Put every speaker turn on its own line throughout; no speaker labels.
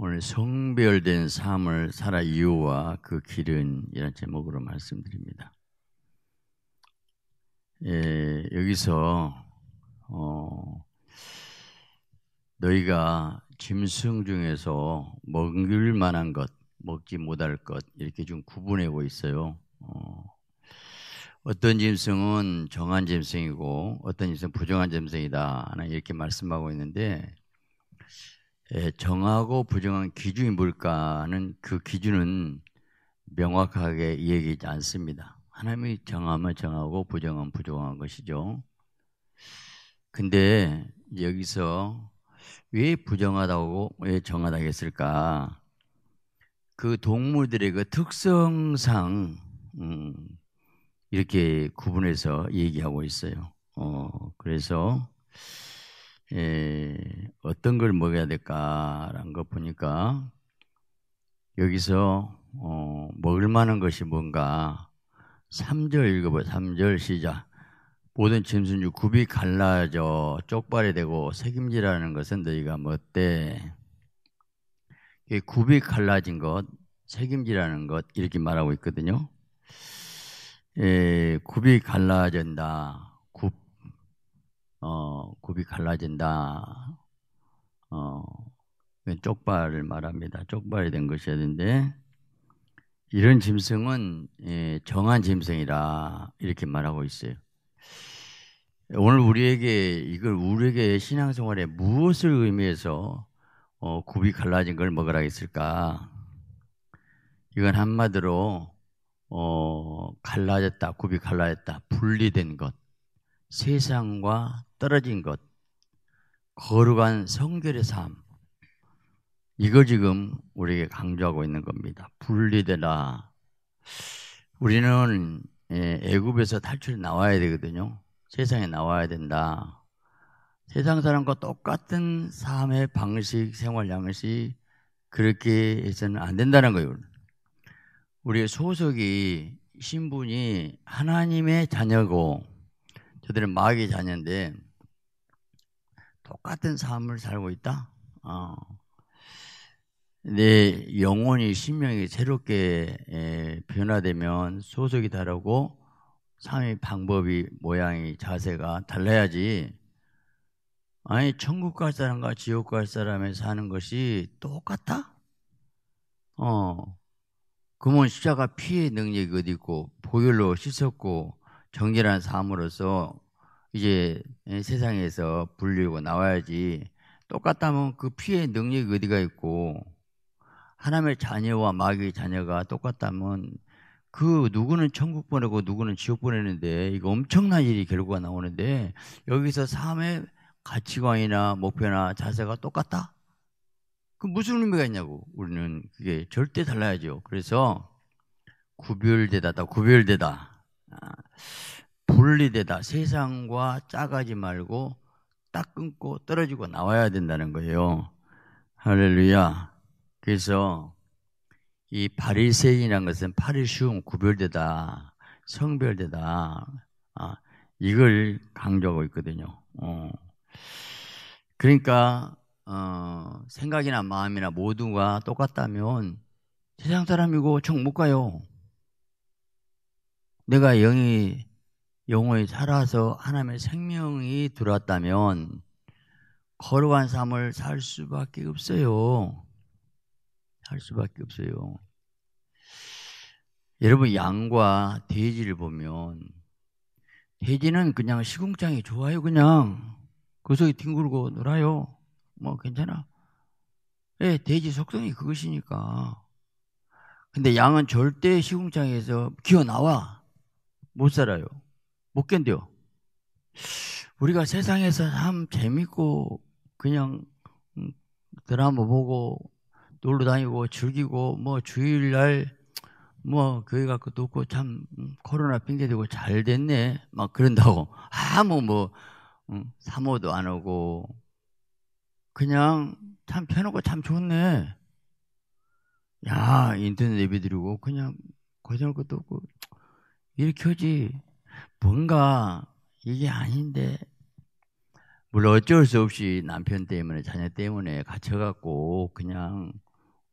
오늘 성별된 삶을 살아 이유와 그 길은 이런 제목으로 말씀드립니다. 예, 여기서 어, 너희가 짐승 중에서 먹을 만한 것, 먹지 못할 것 이렇게 좀 구분하고 있어요. 어, 어떤 짐승은 정한 짐승이고 어떤 짐승은 부정한 짐승이다. 이렇게 말씀하고 있는데 예, 정하고 부정한 기준이 뭘까는 하그 기준은 명확하게 얘기하지 않습니다. 하나님이 정하면 정하고 부정하면 부정한 것이죠. 근데 여기서 왜 부정하다고 왜정하다 했을까? 그 동물들의 그 특성상 음, 이렇게 구분해서 얘기하고 있어요. 어, 그래서 에, 예, 어떤 걸 먹여야 될까라는 거 보니까 여기서 어, 먹을 만한 것이 뭔가 3절 읽어봐 3절 시작 모든 짐승류 굽이 갈라져 쪽발이 되고 새김질하는 것은 너희가 뭐대 굽이 갈라진 것 새김질하는 것 이렇게 말하고 있거든요 에, 예, 굽이 갈라진다 어, 굽이 갈라진다. 어, 쪽발을 말합니다. 쪽발이 된 것이어야 되는데 이런 짐승은 예, 정한 짐승이라 이렇게 말하고 있어요. 오늘 우리에게 이걸 우리에게 신앙생활에 무엇을 의미해서 어, 굽이 갈라진 걸 먹으라 했을까? 이건 한마디로 어, 갈라졌다, 굽이 갈라졌다, 분리된 것. 세상과 떨어진 것, 거룩한 성결의 삶. 이거 지금 우리에게 강조하고 있는 겁니다. 분리되라. 우리는 예, 애굽에서 탈출 나와야 되거든요. 세상에 나와야 된다. 세상 사람과 똑같은 삶의 방식, 생활 양식 그렇게 해서는 안 된다는 거예요. 우리의 소속이 신분이 하나님의 자녀고 저들은 마귀 자녀인데 똑같은 삶을 살고 있다. 어. 내 영혼이 신명이 새롭게 에, 변화되면 소속이 다르고 삶의 방법이 모양이 자세가 달라야지. 아니 천국 갈 사람과 지옥 갈 사람의 사는 것이 똑같다? 어. 그러면 십자가 피의 능력이 어디 있고 보혈로 씻었고 정결한 삶으로서 이제 예, 세상에서 불리고 나와야지 똑같다면 그 피해 능력이 어디가 있고 하나님의 자녀와 마귀의 자녀가 똑같다면 그 누구는 천국 보내고 누구는 지옥 보내는데 이거 엄청난 일이 결과가 나오는데 여기서 삶의 가치관이나 목표나 자세가 똑같다? 그 무슨 의미가 있냐고 우리는 그게 절대 달라야죠. 그래서 구별되다다 구별되다. 아, 분리되다 세상과 짜가지 말고 딱 끊고 떨어지고 나와야 된다는 거예요. 할렐루야. 그래서 이바리새인이란 것은 파리시 구별되다 성별되다 아, 이걸 강조하고 있거든요. 어. 그러니까 어, 생각이나 마음이나 모두가 똑같다면 세상 사람이고 천못 가요. 내가 영이 영혼이 살아서 하나님의 생명이 들어왔다면 거룩한 삶을 살 수밖에 없어요. 살 수밖에 없어요. 여러분 양과 돼지를 보면 돼지는 그냥 시궁창이 좋아요 그냥 그 속에 뒹굴고 놀아요 뭐 괜찮아 예 네, 돼지 속성이 그것이니까 근데 양은 절대 시궁창에서 기어 나와 못 살아요. 못 견뎌. 우리가 세상에서 참 재밌고 그냥 음, 드라마 보고 놀러 다니고 즐기고 뭐 주일날 뭐 교회 갖고 놓고 참 음, 코로나 핑계 대고 잘 됐네 막 그런다고 아무 뭐 음, 사모도 안 오고 그냥 참 펴놓고 참 좋네 야 인터넷 예배 드리고 그냥 고생할 것도 없고 이렇게 하지. 뭔가 이게 아닌데. 물론 어쩔 수 없이 남편 때문에 자녀 때문에 갇혀갖고 그냥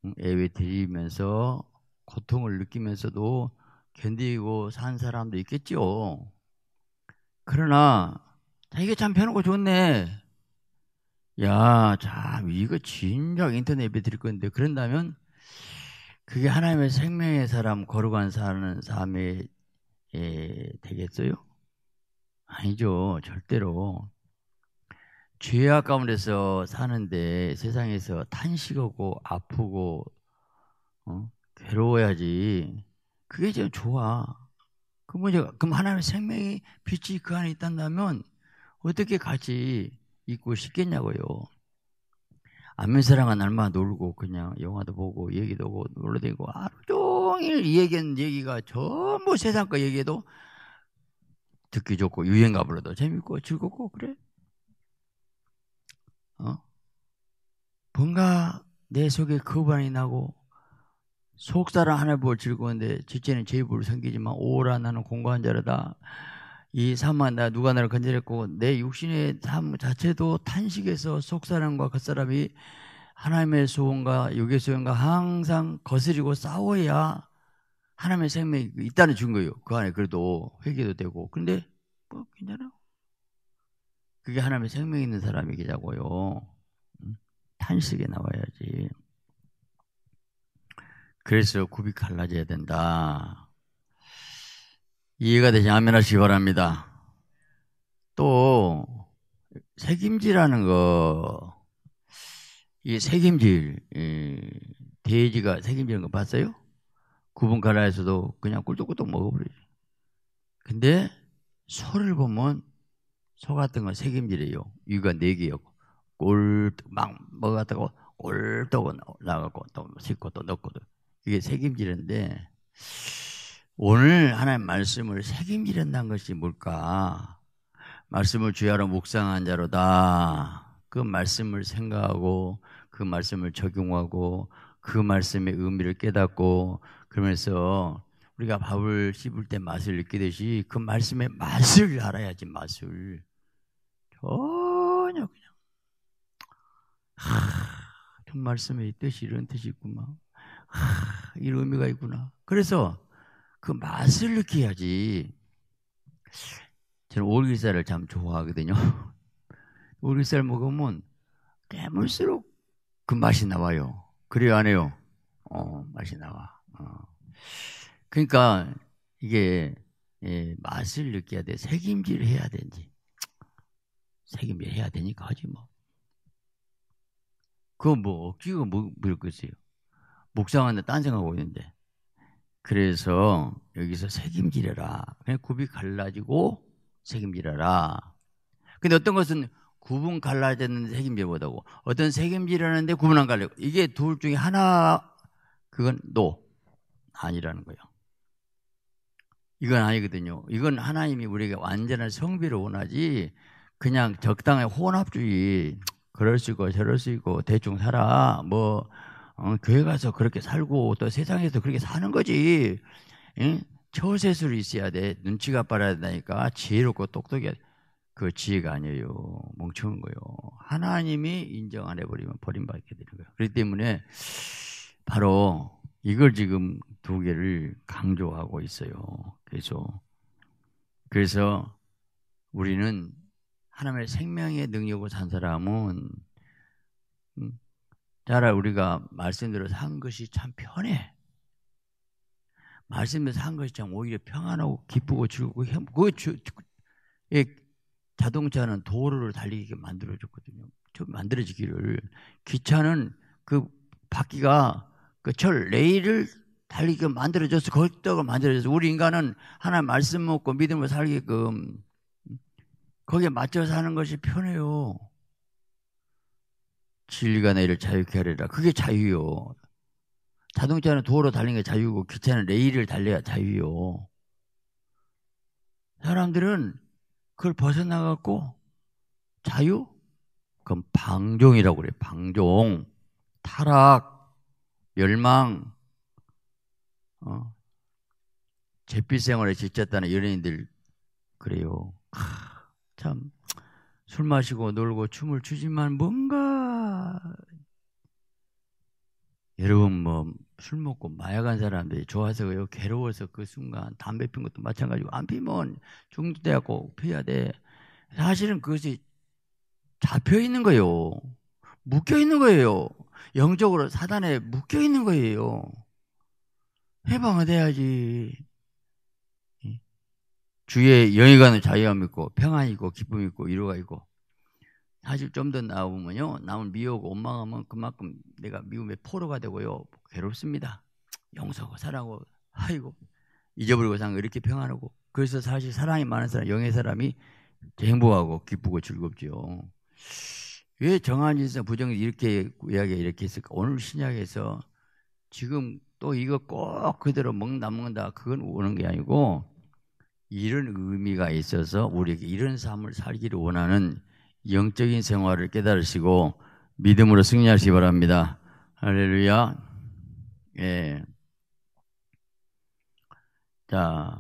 음, 애외 들이면서 고통을 느끼면서도 견디고 산 사람도 있겠죠. 그러나 이게 참 편하고 좋네. 야, 참 이거 진작 인터넷 에배 드릴 건데 그런다면 그게 하나님의 생명의 사람 걸어간 사는 삶의 에, 예, 되겠어요? 아니죠. 절대로. 죄악 가운데서 사는데 세상에서 탄식하고 아프고 어? 괴로워야지. 그게 제일 좋아. 그문제 그럼 하나님의 생명의 빛이 그 안에 있단다면 어떻게 같이 있고 싶겠냐고요. 안면 사랑한 날만 놀고 그냥 영화도 보고 얘기도 하고 놀러다니고 하루 종 종일 얘기한 얘기가 전부 세상 거 얘기해도 듣기 좋고 유행가 불러도 재밌고 즐겁고 그래. 어? 뭔가 내 속에 거반이 나고 속사람 하나 볼 즐거운데 첫째는 제 입으로 생기지만 오라 나는 공고한 자라다. 이 삶만 나 누가 나를 건져냈고 내 육신의 삶 자체도 탄식에서 속사람과 겉사람이 그 하나님의 소원과 요의 소원과 항상 거스리고 싸워야 하나님의 생명이 있다는 증거예요. 그 안에 그래도 회개도 되고. 근데 뭐 괜찮아. 그게 하나님의 생명이 있는 사람이기자고요. 음, 탄식에 나와야지. 그래서 굽이 갈라져야 된다. 이해가 되지 않으면 하시기 바랍니다. 또 책임지라는 거 이새김질 돼지가 새김질인 거 봤어요? 구분 가라에서도 그냥 꿀떡꿀떡 먹어버리지. 근데 소를 보면 소 같은 건새김질이에요 위가 네 개였고 꿀막 먹었다고 꿀떡 나가고 또 씻고 또 넣고 또 이게 새김질인데 오늘 하나님 말씀을 새김질는다는 것이 뭘까? 말씀을 주야로 묵상한 자로다. 그 말씀을 생각하고 그 말씀을 적용하고 그 말씀의 의미를 깨닫고 그러면서 우리가 밥을 씹을 때 맛을 느끼듯이 그 말씀의 맛을 알아야지 맛을 전혀 그냥 하, 그 말씀의 뜻이 이런 뜻이 있구나 하, 이런 의미가 있구나 그래서 그 맛을 느껴야지 저는 오리살을 참 좋아하거든요 오리살 먹으면 깨물수록 그 맛이 나와요. 그래요, 안 해요? 어, 맛이 나와. 어. 그러니까 이게 예, 맛을 느껴야 돼. 책임질을 해야 되지. 책임질 해야 되니까 하지 뭐. 그거 뭐 억지로 뭐 물겠어요. 뭐 목상하는데딴 생각하고 있는데. 그래서 여기서 책임질려라 그냥 굽이 갈라지고 책임질려라 근데 어떤 것은 구분 갈라졌는데 책임져 보다고 어떤 책임지라는데 구분 안 갈려고 이게 둘 중에 하나 그건 노 아니라는 거예요. 이건 아니거든요. 이건 하나님이 우리에게 완전한 성비를 원하지 그냥 적당한 혼합주의 그럴 수 있고 저럴 수 있고 대충 살아 뭐 어, 교회 가서 그렇게 살고 또 세상에서 그렇게 사는 거지 응? 처세술이 있어야 돼 눈치가 빨아야 되니까 지혜롭고 똑똑해야 돼그 지혜가 아니에요. 멍청한 거예요. 하나님이 인정 안 해버리면 버림받게 되는 거예요. 그렇기 때문에 바로 이걸 지금 두 개를 강조하고 있어요. 그래서 그래서 우리는 하나님의 생명의 능력을 산 사람은 자라 음, 우리가 말씀대로 산 것이 참 편해. 말씀대로 산 것이 참 오히려 평안하고 기쁘고 즐겁고 그, 그 예, 자동차는 도로를 달리게 만들어줬거든요. 만들어지기를. 기차는 그 바퀴가 그 철 레일을 달리게 만들어져서 걸떡을 만들어져서 우리 인간은 하나 말씀 먹고 믿음을 살게끔 거기에 맞춰 사는 것이 편해요. 진리가 나를 자유케 하리라. 그게 자유요. 자동차는 도로 달린게 자유고 기차는 레일을 달려야 자유요. 사람들은 그걸 벗어나갖고 자유? 그럼 방종이라고 그래요. 방종. 타락, 멸망, 어, 잿빛생활에 지쳤다는 연예인들 그래요. 아, 참, 술 마시고 놀고 춤을 추지만 뭔가 여러분 뭐술 먹고 마약한 사람들이 좋아서요 괴로워서 그 순간 담배 피는 것도 마찬가지고 안 피면 중독돼갖고 피해야 돼 사실은 그것이 잡혀 있는 거예요 묶여 있는 거예요 영적으로 사단에 묶여 있는 거예요 해방을 돼야지 주의 영이가는 자유함 있고 평안 있고 기쁨 있고 위로가 있고 사실 좀 더 나오면요. 남을 미워하고 원망하면 그만큼 내가 미움의 포로가 되고요. 괴롭습니다. 용서하고 사랑하고 아이고 잊어버리고 상 이렇게 평안하고 그래서 사실 사랑이 많은 사람 영의 사람이 행복하고 기쁘고 즐겁죠왜 정한 진사 부정 이렇게 이 이야기 이렇게 했을까? 오늘 신약에서 지금 또 이거 꼭 그대로 먹 남는다 그건 오는 게 아니고 이런 의미가 있어서 우리에게 이런 삶을 살기를 원하는 영적인 생활을 깨달으시고 믿음으로 승리하시기 바랍니다. 할렐루야. 예. 자,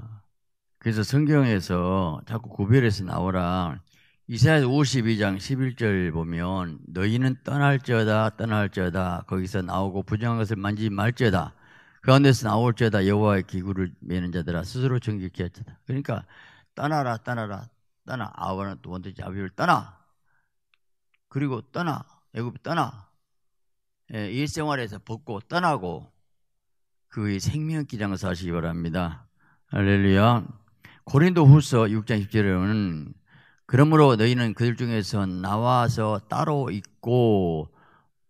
그래서 성경에서 자꾸 구별해서 나오라. 이사야 52장 11절 보면 너희는 떠날지어다 떠날지어다 거기서 나오고 부정한 것을 만지지 말지어다 그 안에서 나올지어다 여호와의 기구를 매는 자들아 스스로 정직히 할지다 그러니까 떠나라 떠나라 떠나 아우는 원뜻 자비를 떠나 그리고 떠나 애굽 떠나 예, 일생활에서 벗고 떠나고 그의 생명 기장을 사시기 바랍니다. 할렐루야. 고린도 후서 6장 10절에는 그러므로 너희는 그들 중에서 나와서 따로 있고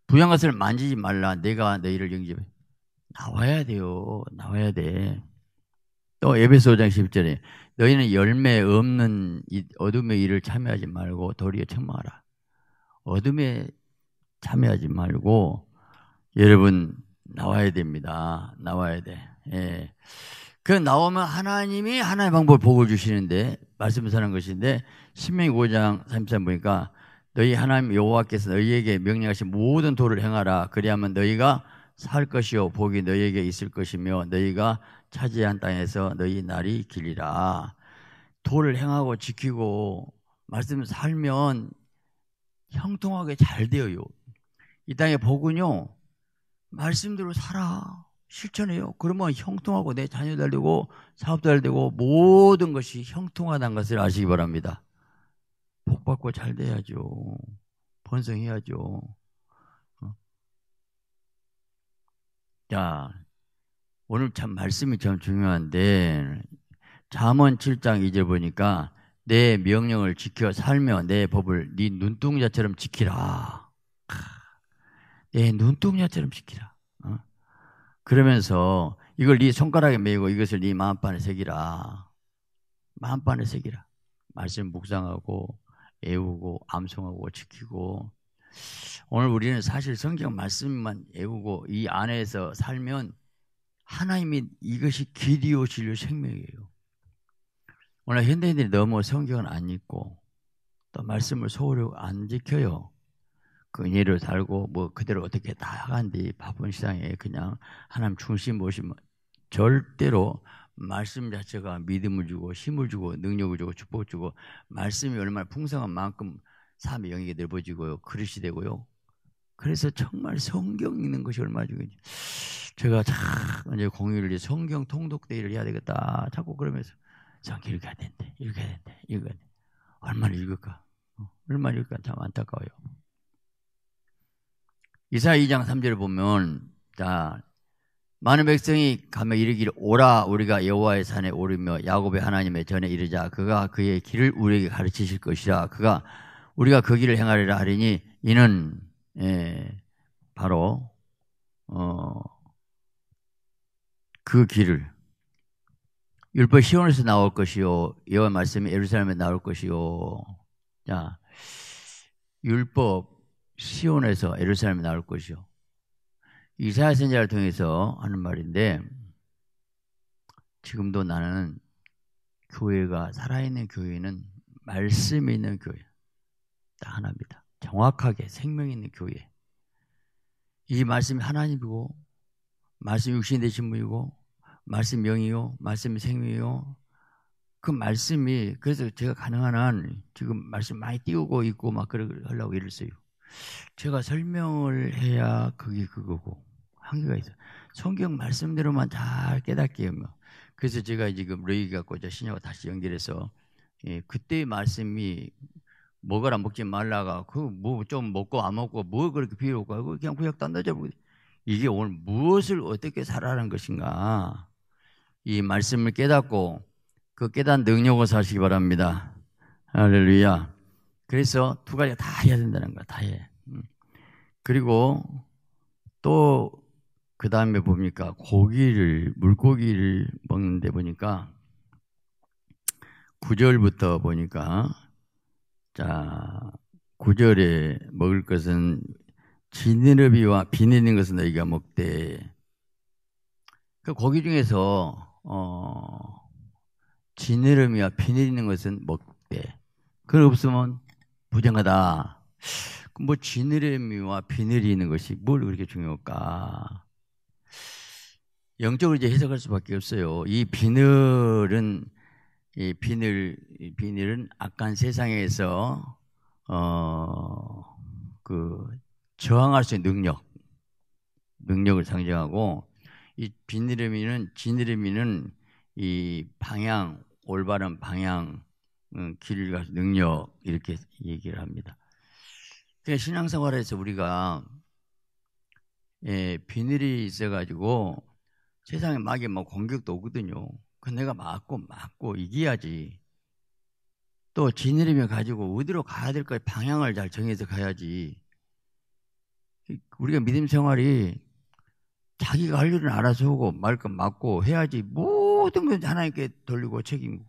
부양 것을 만지지 말라. 내가 너희를 영접해. 나와야 돼요. 나와야 돼. 또 에베소 5장 10절에 너희는 열매 없는 어둠의 일을 참여하지 말고 도리어 책망하라. 어둠에 참여하지 말고 여러분 나와야 됩니다. 나와야 돼. 예. 그 나오면 하나님이 하나의 방법을 보고 주시는데 말씀하는 것인데 신명 5장 33 보니까 너희 하나님 여호와께서 너희에게 명령하신 모든 도를 행하라 그리하면 너희가 살 것이요 복이 너희에게 있을 것이며 너희가 차지한 땅에서 너희 날이 길리라 도를 행하고 지키고 말씀 살면 형통하게 잘 되어요. 이 땅의 복은요, 말씀대로 살아. 실천해요. 그러면 형통하고 내 자녀 달리고 사업 달리고 모든 것이 형통하다는 것을 아시기 바랍니다. 복 받고 잘 돼야죠. 번성해야죠. 어. 자, 오늘 참 말씀이 참 중요한데 자언 7장 이제 보니까 내 명령을 지켜 살며 내 법을 네 눈동자처럼 지키라. 내 눈동자처럼 지키라. 어? 그러면서 이걸 네 손가락에 메고 이것을 네 마음판에 새기라. 마음판에 새기라. 말씀 묵상하고 애우고 암송하고 지키고 오늘 우리는 사실 성경 말씀만 애우고 이 안에서 살면 하나님이 이것이 길이요 진료 생명이에요. 오늘 현대인들이 너무 성경을 안 읽고 또 말씀을 소홀히 안 지켜요. 그 예를 달고 뭐 그대로 어떻게 다가간뒤 바쁜 시장에 그냥 하나님 중심 모시면 절대로 말씀 자체가 믿음을 주고 힘을 주고 능력을 주고 축복을 주고 말씀이 얼마나 풍성한 만큼 삶의 영역이 넓어지고요 그릇이 되고요 그래서 정말 성경 읽는 것이 얼마나 중요한지 제가 참 이제 공휴일에 성경 통독 대회를 해야 되겠다 자꾸 그러면서 성경 읽어야 된대, 읽어야 된대, 읽어야 된대. 얼마나 읽을까? 어, 얼마나 읽을까? 참 안타까워요. 이사 2장 3절을 보면, 자, 많은 백성이 가며 이르기를 오라 우리가 여호와의 산에 오르며 야곱의 하나님의 전에 이르자 그가 그의 길을 우리에게 가르치실 것이라 그가 우리가 그 길을 행하리라 하리니 이는 예, 바로 어, 그 길을 율법 시원에서 나올 것이요 예와 말씀이 예루살렘에 나올 것이요. 자, 율법 시온에서 예루살렘에 나올 것이요. 이사야 선자를 통해서 하는 말인데 지금도 나는 교회가 살아있는 교회는 말씀이 있는 교회 딱 하나입니다. 정확하게 생명 있는 교회. 이 말씀이 하나님이고 말씀 육신 되신 분이고 말씀 명이요, 말씀 생명이요. 그 말씀이 그래서 제가 가능한 한 지금 말씀 많이 띄우고 있고 막 그러려고 이랬어요. 제가 설명을 해야 그게 그거고 한계가 있어 성경 말씀대로만 잘 깨닫게 하면 그래서 제가 지금 레이 갖고 저 신약과 다시 연결해서 예, 그때의 말씀이 먹어라 먹지 말라가 그 뭐 좀 먹고 안 먹고 뭐 그렇게 비유하고 그냥 구약 단다져 이게 오늘 무엇을 어떻게 살아라는 것인가 이 말씀을 깨닫고 그 깨닫는 능력을 사시기 바랍니다. 할렐루야. 그래서 두 가지 가다 해야 된다는 거야, 다 해. 음. 그리고 또 그 다음에 보니까 고기를 물고기를 먹는데 보니까 9절부터 보니까 자 9절에 먹을 것은 지느러비와 비내는 것은 너희가 먹되 그 고기 중에서 어, 지느러미와 비늘 있는 것은 먹되 그걸 없으면 부정하다. 뭐 지느러미와 비늘이 있는 것이 뭘 그렇게 중요할까? 영적으로 이제 해석할 수밖에 없어요. 이 비늘은 이 비늘 비늘은 악한 세상에서 어 그 저항할 수 있는 능력 능력을 상징하고 이 비늘미는 지느러미는 이 방향 올바른 방향 어, 길가 능력 이렇게 얘기를 합니다. 그러니까 신앙생활에서 우리가 예, 비늘이 있어가지고 세상에 막이 막 뭐 공격도 오거든요. 그 내가 막고 막고 이겨야지. 또 지느러미 가지고 어디로 가야 될까 방향을 잘 정해서 가야지. 우리가 믿음 생활이 자기가 할 일은 알아서 하고 말끔 맞고 해야지 모든 건 하나님께 돌리고 책임고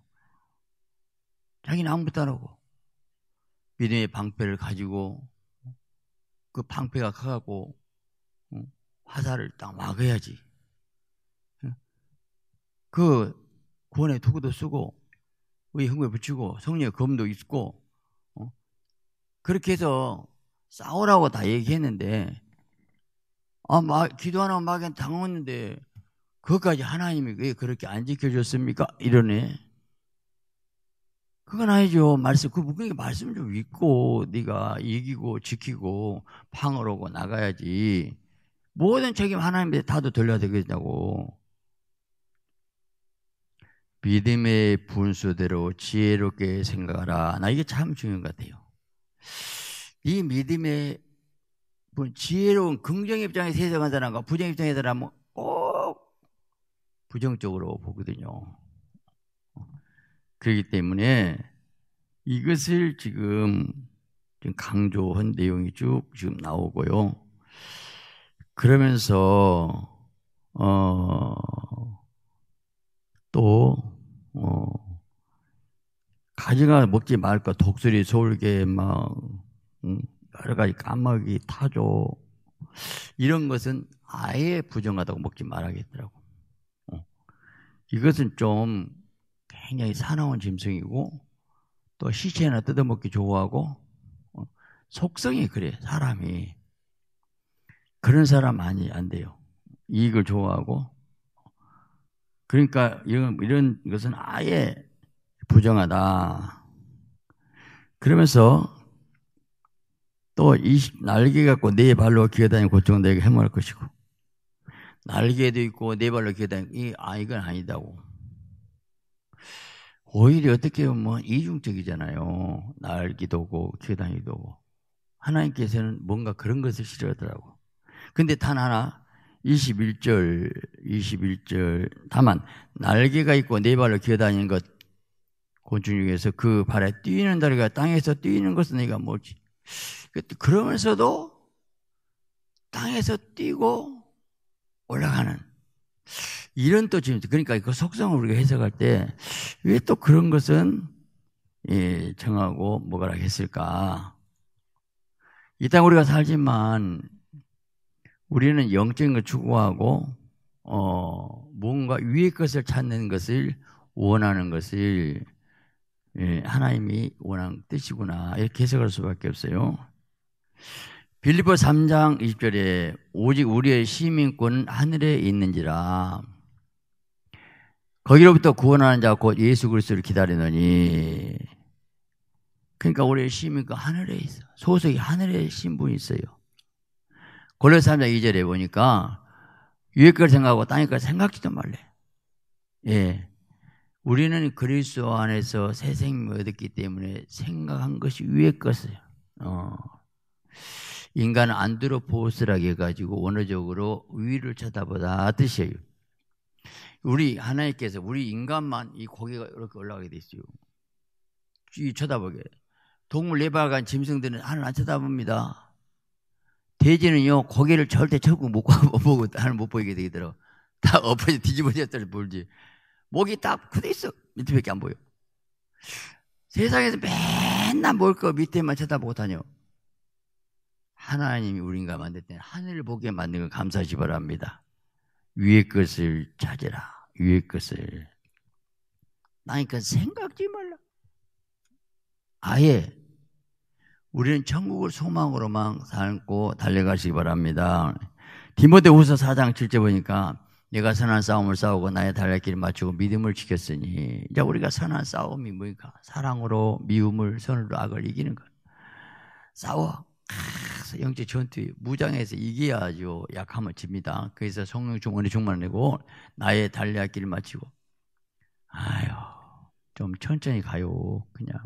자기는 아무것도 안 하고 믿음의 방패를 가지고 그 방패가 커가고 화살을 딱 막아야지 그 구원의 도구도 쓰고 우리 흥에 붙이고 성령의 검도 있고 어, 그렇게 해서 싸우라고 다 얘기했는데 아, 기도 하나 마귀는 당했는데 그것까지 하나님이 왜 그렇게 안 지켜줬습니까? 이러네. 그건 아니죠. 말씀 그 그러니까 말씀 좀 읽고 네가 이기고 지키고 방을 오고 나가야지. 모든 책임 하나님께 다도 돌려야 되겠냐고. 믿음의 분수대로 지혜롭게 생각하라. 나 이게 참 중요한 것 같아요. 이 믿음의 지혜로운 긍정 입장에서 해석한 사람과 부정 입장에서 사람은 꼭 부정적으로 보거든요. 그렇기 때문에 이것을 지금 강조한 내용이 쭉 지금 나오고요. 그러면서 어, 또 어, 가지가 먹지 말까 독수리 서울계막 음, 여러 가지 까마귀, 타조 이런 것은 아예 부정하다고 먹지 말아야겠더라고. 어. 이것은 좀 굉장히 사나운 짐승이고 또 시체나 뜯어먹기 좋아하고 어. 속성이 그래 사람이 그런 사람 아니 안 돼요. 이익을 좋아하고 그러니까 이런, 이런 것은 아예 부정하다. 그러면서 또 날개 갖고 네 발로 기어다니는 고통은 그 내게 해먹을 것이고 날개도 있고 네 발로 기어다니는 이 아, 이건 아니다고. 오히려 어떻게 보면 뭐 이중적이잖아요. 날기도 오고 기어다니기도 오고. 하나님께서는 뭔가 그런 것을 싫어하더라고. 근데 단 하나 21절, 21절. 다만, 날개가 있고 네 발로 기어다니는 것, 곤충 그 중에서 그 발에 뛰는 다리가 땅에서 뛰는 것은 네가 뭐지? 그, 그러면서도 땅에서 뛰고 올라가는 이런 또 지금 그러니까 그 속성을 우리가 해석할 때 왜 또 그런 것은 예, 정하고 뭐가라 했을까? 이 땅 우리가 살지만 우리는 영적인 걸 추구하고 어 뭔가 위의 것을 찾는 것을 원하는 것을 예, 하나님이 원한 뜻이구나 이렇게 해석할 수밖에 없어요. 빌리보 3장 20절에 오직 우리의 시민권은 하늘에 있는지라 거기로부터 구원하는 자 곧 예수 그리스도를 기다리느니 그러니까 우리의 시민권 하늘에 있어 소속이 하늘에 신분이 있어요. 골로새 3장 2절에 보니까 위에 걸 생각하고 땅에 걸 생각지도 말래. 예. 우리는 그리스도 안에서 새 생명을 얻었기 때문에 생각한 것이 위의 것을 어, 인간 은 안드로포스라고 해가지고 원어적으로 위를 쳐다보다 뜻이에요. 우리 하나님께서 우리 인간만 이 고개가 이렇게 올라가게 됐어요. 쭉 쳐다보게. 동물 내바간 짐승들은 하늘 안 쳐다봅니다. 돼지는요 고개를 절대 쳐고 못 보고 하늘 못 보이게 되더라고. 다 엎어져 뒤집어졌다를 볼지. 목이 딱 굳어 있어. 밑에밖에 안 보여. 세상에서 맨날 뭘을거 밑에만 쳐다보고 다녀. 하나님이 우린가 만들 때 하늘을 보게 만든 걸 감사하시 바랍니다. 위의 것을 찾으라. 위의 것을. 나니까 생각지 말라. 아예 우리는 천국을 소망으로만 살고 달려가시기 바랍니다. 디모데후서 4장 7절 보니까 내가 선한 싸움을 싸우고 나의 달랠 길을 맞추고 믿음을 지켰으니 이제 우리가 선한 싸움이 뭡니까 사랑으로 미움을 선으로 악을 이기는 것 싸워 아, 영적 전투 무장해서 이겨야죠 약함을 집니다 그래서 성령 주머니 충만되고 나의 달랠 길을 맞추고 아유 좀 천천히 가요 그냥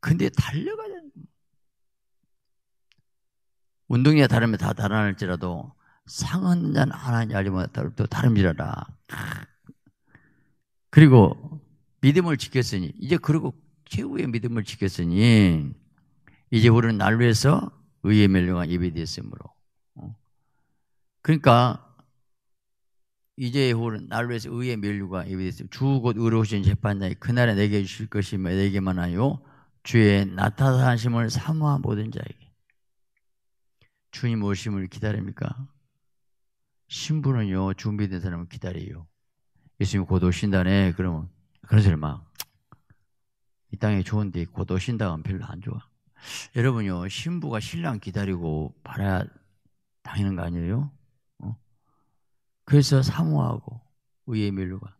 근데 달려가야 운동이야 다르면 다 달아날지라도 상한 자는 하나님 알리면 또 다른 일하라. 그리고 믿음을 지켰으니 이제 그리고 최후의 믿음을 지켰으니 이제 우리는 날로 해서 의의 멸령한 입이 됐으므로 어? 그러니까 이제 후는 날로 해서 의의 멸류가 입이 됐으니 주곧 의로우신 재판장이 그날에 내게 주실 것이며 내게만 하여 주의 나타나심을 사모한 모든 자에게 주님 오심을 기다립니까? 신부는요, 준비된 사람을 기다려요. 예수님 곧 오신다네. 그러면 그런 소리 막, 이 땅에 좋은데 곧 오신다고 하면 별로 안 좋아. 여러분요, 신부가 신랑 기다리고 바라 당하는 거 아니에요? 어? 그래서 사모하고, 의의 멸류가.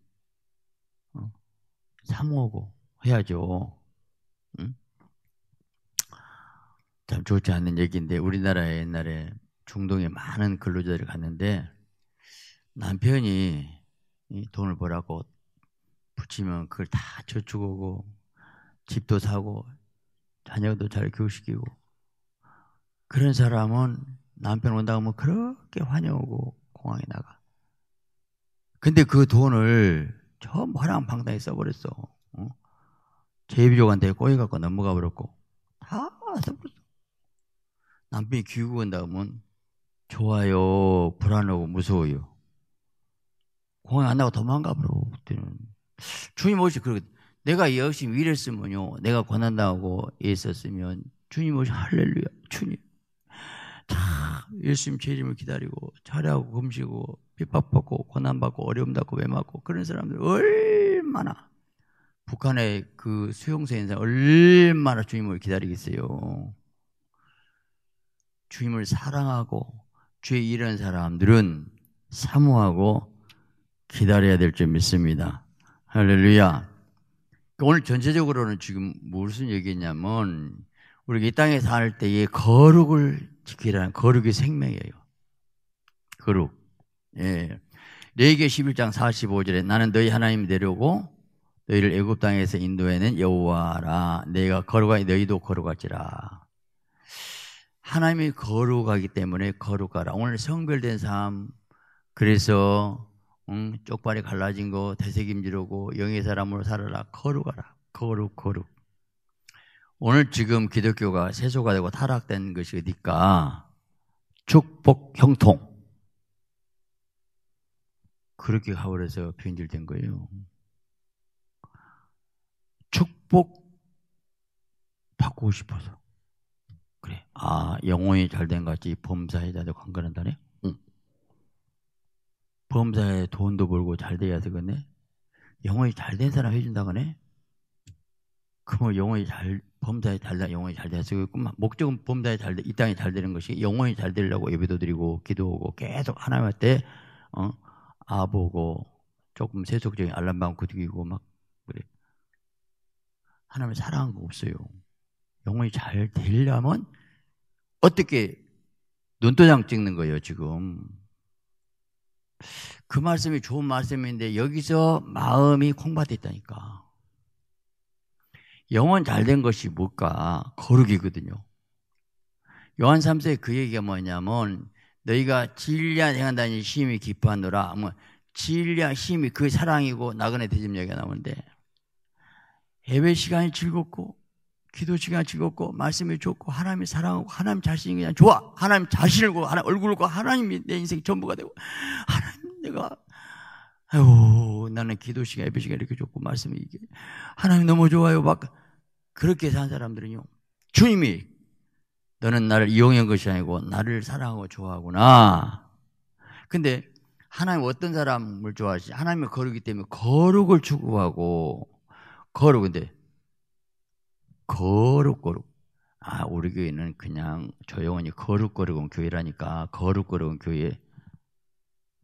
어? 사모하고 해야죠. 참 좋지 않은 얘기인데, 우리나라에 옛날에 중동에 많은 근로자들이 갔는데, 남편이 돈을 벌라고 붙이면 그걸 다 저축하고 집도 사고 자녀도 잘 교육시키고 그런 사람은 남편 온다고 하면 뭐 그렇게 환영하고 공항에 나가. 근데 그 돈을 저허랑방당에 써버렸어. 어? 제비족한테 꼬여갖고 넘어가 버렸고 다 써버렸어. 남편이 귀국 온다 하면 좋아요, 불안하고 무서워요. 공연 안 하고 도망가 버려 그때는 주님 오시 그러 내가 열심히 일했으면요 내가 권한당하고 있었으면 주님 오시 할렐루야 주님 다 열심히 재림을 기다리고 잘하고 금식고 핍박받고 권한받고 어려움 받고 외맞고 그런 사람들 얼마나 북한의 그 수용소에 있는 사람 얼마나 주님을 기다리겠어요 주님을 사랑하고 죄 이런 사람들은 사모하고 기다려야 될 줄 믿습니다. 할렐루야. 오늘 전체적으로는 지금 무슨 얘기냐면 우리가 이 땅에 살 때에 거룩을 지키라는 거룩이 생명이에요. 거룩. 예. 레이게 11장 45절에 나는 너희 하나님 되려고 너희를 애굽 땅에서 인도해낸 여호와라 내가 거룩하니 너희도 거룩할지라. 하나님이 거룩하기 때문에 거룩하라. 오늘 성별된 삶 그래서 응? 쪽발이 갈라진 거대세김지려고 영의 사람으로 살아라 거룩하라 거룩 거룩 오늘 지금 기독교가 세소가 되고 타락된 것이니까 축복 형통 그렇게 하울에서 변질된 거예요 축복 바꾸고 싶어서 그래 아 영혼이 잘 된 것 같이 범사에 자도 관건한다네 보험사에 돈도 벌고 잘 돼야 되겠네. 영어이 잘된 사람 해준다 그네. 그 뭐 영어이 잘보험사에 달라, 영어이 잘 돼서 그만 목적은 보험사에 잘돼 이땅에잘 되는 것이 영원히 잘 되려고 예배도 드리고 기도하고 계속 하나님한테 어 아보고 조금 세속적인 알람방 구두기고 막 그래 하나님 사랑한 거 없어요 영원히 잘 되려면 어떻게 눈도장 찍는 거예요 지금 그 말씀이 좋은 말씀인데 여기서 마음이 콩밭있다니까 영원 잘 된 것이 뭘까? 거룩이거든요. 요한 3세 그 얘기가 뭐냐면 너희가 진리한 행한다니 심히 기뻐하노라. 뭐 진리한 심히 그 사랑이고 나그네 대집 얘기가 나오는데 예배 시간이 즐겁고 기도 시간 즐겁고 말씀이 좋고 하나님이 사랑하고 하나님 자신이 그냥 좋아 하나님 자신을 보고 하나님 얼굴을 보고 하나님이 내 인생 전부가 되고 하나님 내가 아유 나는 기도 시간 예배 시간 이렇게 좋고 말씀이 이게 하나님 너무 좋아요 막 그렇게 산 사람들은요 주님이 너는 나를 이용한 것이 아니고 나를 사랑하고 좋아하구나 근데 하나님 어떤 사람을 좋아하시지 하나님의 거룩이기 때문에 거룩을 추구하고 거룩 인데 거룩거룩. 아, 우리 교회는 그냥 조용히 거룩거룩은 교회라니까 거룩거룩은 교회.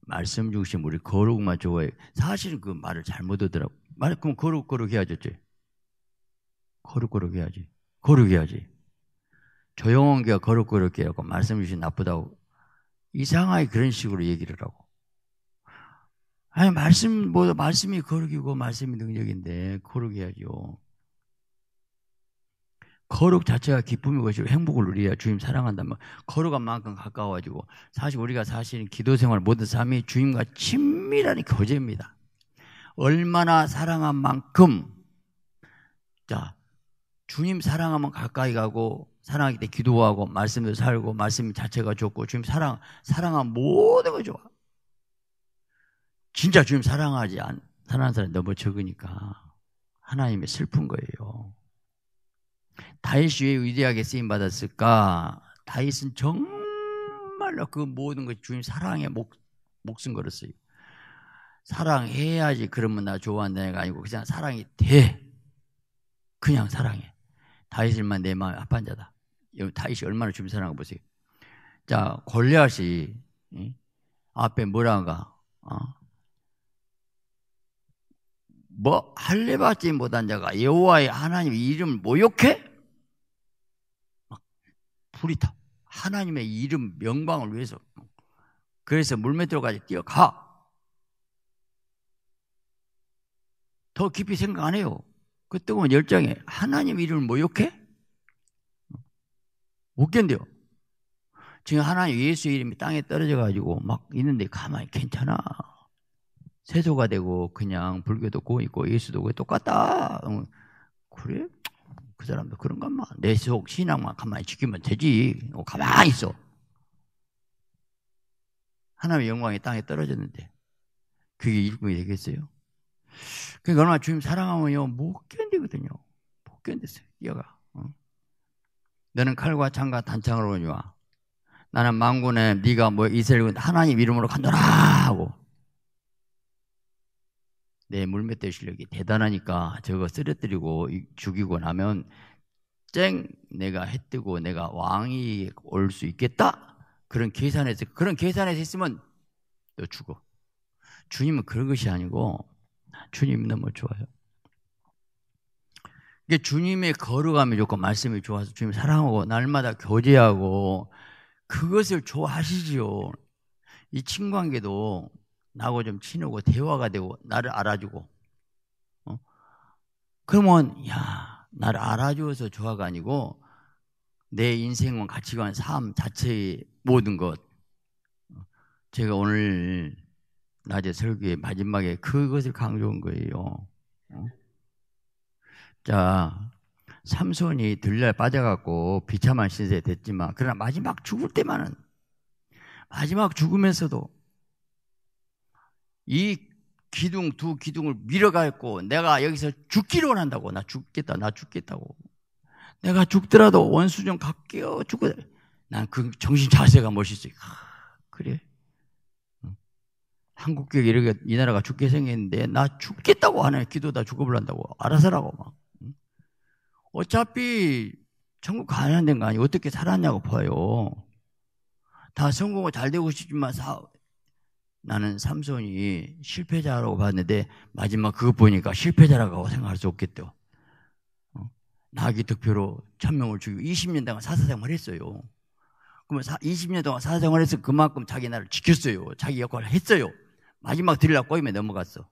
말씀 중심 우리 거룩만 좋아해. 사실은 그 말을 잘못 하더라고. 말 그럼 거룩거룩 해야지. 거룩거룩 해야지. 거룩 해야지. 조용한 게 거룩거룩 해하고 말씀 주신 나쁘다고 이상하게 그런 식으로 얘기를 하고. 아니 말씀 뭐 말씀이 거룩이고 말씀이 능력인데 거룩해야죠. 거룩 자체가 기쁨인 것이고 행복을 누리야 주님 사랑한다면 거룩한 만큼 가까워지고 사실 우리가 사실 기도 생활 모든 삶이 주님과 친밀한 교제입니다. 얼마나 사랑한 만큼 자 주님 사랑하면 가까이 가고 사랑하기 때 기도하고 말씀도 살고 말씀 자체가 좋고 주님 사랑 사랑한 모든 거 좋아. 진짜 주님 사랑하지 않 사랑하는 사람이 너무 적으니까 하나님의 슬픈 거예요. 다윗이 왜 위대하게 쓰임 받았을까? 다윗은 정말로 그 모든 것 주님 사랑에 목, 목숨 걸었어요. 사랑해야지 그러면 나 좋아한다는 게 아니고 그냥 사랑이 돼. 그냥 사랑해. 다윗일만 내 마음 합한 자다. 다윗이 얼마나 주님 사랑하고 보세요. 자 골리앗이 응? 앞에 뭐라가 어? 뭐 할례받지 못한 자가 여호와의 하나님 이름 모욕해? 막 불이 타. 하나님의 이름 명방을 위해서. 그래서 물메트로까지 뛰어가. 더 깊이 생각 안 해요. 그때 보면 열정에 하나님 이름을 모욕해? 못 견뎌요. 지금 하나님 예수 이름이 땅에 떨어져 가지고 막 있는데 가만히 괜찮아. 세조가 되고 그냥 불교도 고있고 예수도 고 똑같다. 어, 그래? 그 사람도 그런가 마. 내속 신앙만 가만히 지키면 되지. 어, 가만히 있어. 하나님의 영광이 땅에 떨어졌는데 그게 일꾼이 되겠어요? 그러니까 얼마나 주님 사랑하면요 못 견디거든요. 못 견디어요. 여가. 어? 너는 칼과 창과 단창으로 오니와 나는 망군에 네가 뭐 이스라엘 하나님 이름으로 간다라 하고 내 물멧돼 실력이 대단하니까 저거 쓰러뜨리고 죽이고 나면 쨍 내가 해 뜨고 내가 왕이 올 수 있겠다 그런 계산에서 그런 계산에서 있으면또 죽어 주님은 그런 것이 아니고 주님 너무 좋아요 이게 주님의 거룩함이 좋고 말씀이 좋아서 주님 사랑하고 날마다 교제하고 그것을 좋아하시지요 이 친관계도 나하고 좀 친하고 대화가 되고 나를 알아주고 어? 그러면 야 나를 알아줘서 조화가 아니고 내 인생과 가치관 삶 자체의 모든 것 어? 제가 오늘 낮에 설교의 마지막에 그것을 강조한 거예요 어? 자 삼손이 들날 빠져갖고 비참한 신세 됐지만 그러나 마지막 죽을 때만은 마지막 죽음에서도 이 기둥 두 기둥을 밀어가고 내가 여기서 죽기로 한다고나 죽겠다 나 죽겠다고 내가 죽더라도 원수 좀 갚겨 죽고 난 그 정신 자세가 멋있어 아, 그래 한국 교육 이렇게 이 나라가 죽게 생겼는데 나 죽겠다고 하네 기도다 죽어버린다고 알아서라고 막 어차피 천국 가야 된 거 아니 어떻게 살았냐고 봐요 다 성공을 잘 되고 싶지만 사, 나는 삼손이 실패자라고 봤는데 마지막 그것 보니까 실패자라고 생각할 수없겠죠 어? 나기 득표로 천명을 죽이고 20년 동안 사사생활 을 했어요. 그러면 20년 동안 사사생활 해서 그만큼 자기 나를 지켰어요. 자기 역할을 했어요. 마지막 들이락 꼬임에 넘어갔어.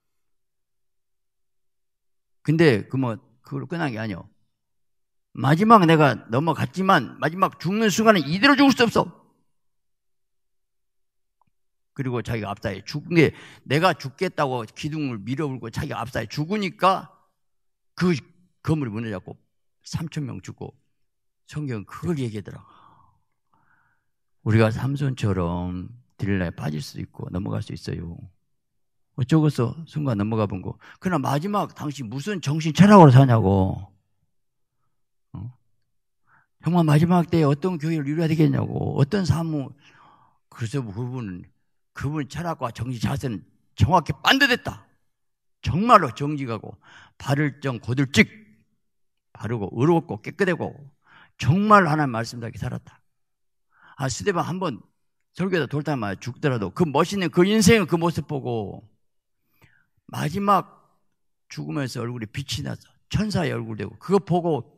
근데 그 뭐 그걸 끝난 게 아니요. 마지막 내가 넘어갔지만 마지막 죽는 순간에 이대로 죽을 수 없어. 그리고 자기가 앞다에 죽은 게 내가 죽겠다고 기둥을 밀어불고 자기가 앞다에 죽으니까 그 건물이 무너졌고 3천 명 죽고 성경은 그걸 얘기하더라. 우리가 삼손처럼 딜레에 빠질 수도 있고 넘어갈 수 있어요. 어쩌고서 순간 넘어가 본 거. 그러나 마지막 당신 무슨 정신 철학으로 사냐고. 어? 정말 마지막 때에 어떤 교회를 이루어야 되겠냐고. 어떤 사무. 글쎄 그분은 그분 철학과 정치 자세는 정확히 반대됐다. 정말로 정직하고 바를정 고들직 바르고 의롭고 깨끗하고 정말 하나님 말씀답게 살았다. 아 스테반 한번 설교에다 돌다마 죽더라도 그 멋있는 그 인생의 그 모습 보고 마지막 죽으면서 얼굴이 빛이 나서 천사의 얼굴 되고 그거 보고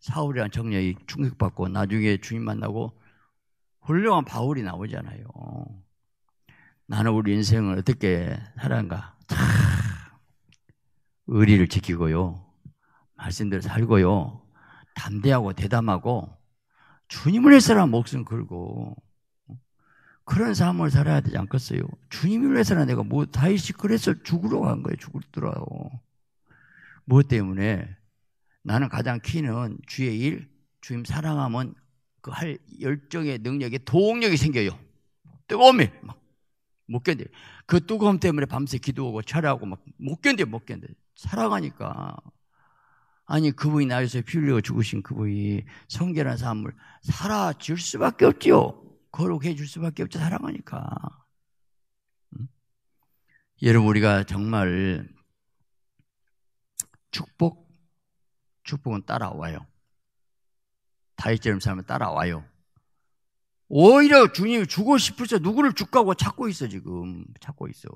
사울이랑 정령이 충격받고 나중에 주님 만나고 훌륭한 바울이 나오잖아요. 나는 우리 인생을 어떻게 살아가? 참, 의리를 지키고요. 말씀대로 살고요. 담대하고 대담하고 주님을 위해서라 목숨 걸고 그런 삶을 살아야 되지 않겠어요? 주님을 위해서는 내가 뭐 다이시 그래서 죽으러 간 거예요. 죽으더라고. 무엇 뭐 때문에 나는 가장 키는 주의 일, 주님 사랑하면 그 할 열정의 능력에 동력이 생겨요. 뜨거움이 막못 견뎌요. 그 뜨거움 때문에 밤새 기도하고 철하고 막 못 견뎌, 요못 견뎌. 요 사랑하니까. 아니, 그분이 나에해서피 흘려 죽으신 그분이 성결한 삶을 살아줄 수밖에 없지요. 거룩해 줄 수밖에 없죠. 사랑하니까. 응? 여러분, 우리가 정말 축복, 축복은 따라와요. 다윗처럼 살면 따라와요. 오히려 주님이 주고 싶을 때 누구를 죽가고 찾고 있어 지금 찾고 있어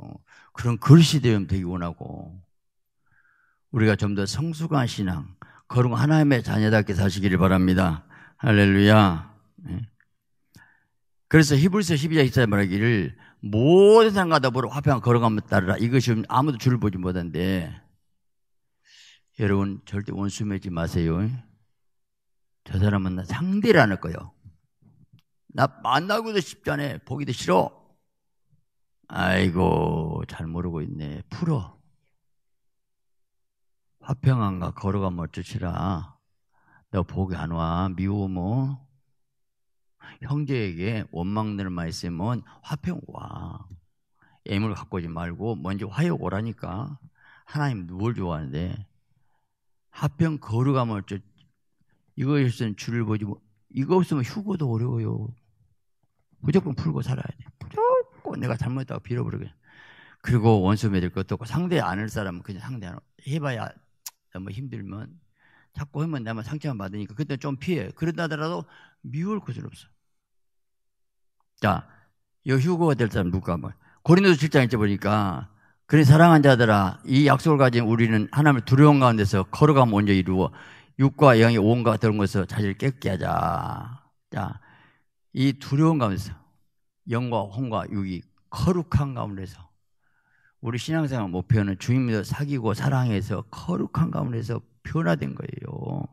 그런 그릇이 되면 되기 원하고 우리가 좀 더 성숙한 신앙 거룩 하나님의 자녀답게 사시기를 바랍니다 할렐루야 예. 그래서 히브리서 12장 2 4절 말하기를 모든 상가다 보러 화평한 걸어가면 따르라 이것이 아무도 줄을 보지 못한데 여러분 절대 원수 맺지 마세요 저 사람은 상대를 안 할 거예요 나 만나고도 싶지 않아. 보기도 싫어. 아이고, 잘 모르고 있네. 풀어. 화평한가 걸어가면 어쩌시라. 너 보기 안 와. 미워뭐. 형제에게 원망들 만 있으면 화평 와. 애물 갖꾸지 말고 먼저 화요 오라니까. 하나님 뭘 좋아하는데. 화평 걸어가면 어쩌 지 이거 있으면 줄을 보지 뭐. 이거 없으면 휴고도 어려워요. 무조건 풀고 살아야 돼. 무조건 내가 잘못했다고 빌어부르게. 그리고 원수 맺을 것도 없고 상대 안을 사람은 그냥 상대 안 해봐야 너무 뭐 힘들면 자꾸 하면 나만 상처만 받으니까 그때 좀 피해. 그러다더라도 미울 것은 없어. 자, 여 휴거가 될 사람 누가 뭐고린도 7장에 보니까 그래 사랑한 자들아 이 약속을 가진 우리는 하나님을 두려운 가운데서 걸어가 먼저 이루어 육과 영이 온갖 그런 것에자질 깨끗게 하자. 자, 이 두려운 가운데서 영과 혼과 육이 거룩한 가운데서 우리 신앙생활 목표는 주님도 사귀고 사랑해서 거룩한 가운데서 변화된 거예요.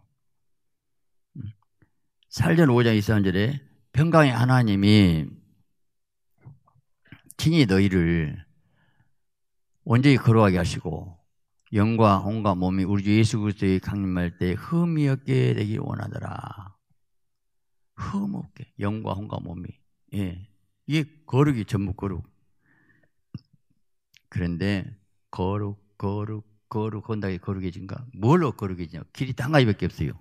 음. 살전 5장 23절에 평강의 하나님이 친히 너희를 온전히 거룩하게 하시고 영과 혼과 몸이 우리 주 예수 그리스도의 강림할 때 흠이 없게 되기 원하더라. 흠 없게 영과 혼과 몸이 예. 이게 거룩이 전부 거룩 그런데 거룩 거룩 거룩 혼다기 거룩해진가 뭘로 거룩해지냐 길이 딱 가지밖에 없어요